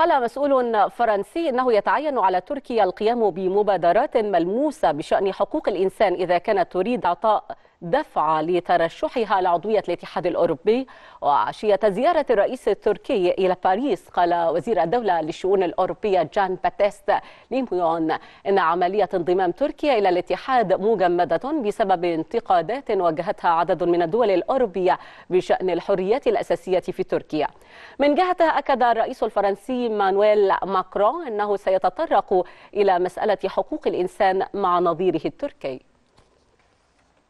قال مسؤول فرنسي أنه يتعين على تركيا القيام بمبادرات ملموسة بشأن حقوق الإنسان إذا كانت تريد إعطاء دفعة لترشحها لعضوية الاتحاد الأوروبي وعشية زيارة الرئيس التركي إلى باريس قال وزير الدولة للشؤون الأوروبية جان باتيست ليميون إن عملية انضمام تركيا إلى الاتحاد مجمدة بسبب انتقادات وجهتها عدد من الدول الأوروبية بشأن الحريات الأساسية في تركيا من جهته أكد الرئيس الفرنسي مانويل ماكرون أنه سيتطرق إلى مسألة حقوق الإنسان مع نظيره التركي